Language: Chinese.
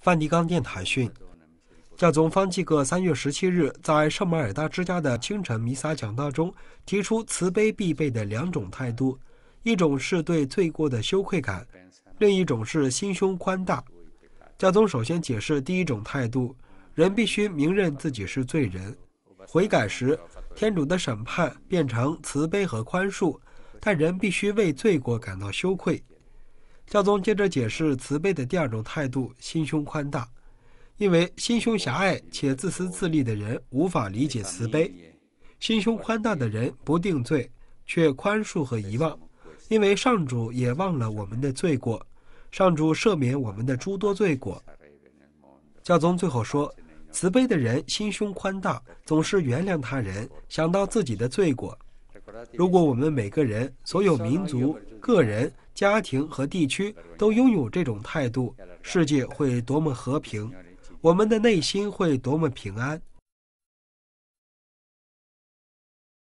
梵蒂冈电台讯，教宗方济各三月十七日在圣马尔大之家的清晨弥撒讲道中，提出慈悲必备的两种态度，一种是对罪过的羞愧感，另一种是心胸宽大。教宗首先解释第一种态度：人必须明认自己是罪人，悔改时，天主的审判变成慈悲和宽恕，但人必须为罪过感到羞愧。教宗接着解释慈悲的第二种态度：心胸宽大。因为心胸狭隘且自私自利的人无法理解慈悲，心胸宽大的人不定罪，却宽恕和遗忘。因为上主也忘了我们的罪过，上主赦免我们的诸多罪过。教宗最后说：慈悲的人心胸宽大，总是原谅他人，想到自己的罪过。如果我们每个人、所有民族、个人、家庭和地区都拥有这种态度，世界会多么和平，我们的内心会多么平安。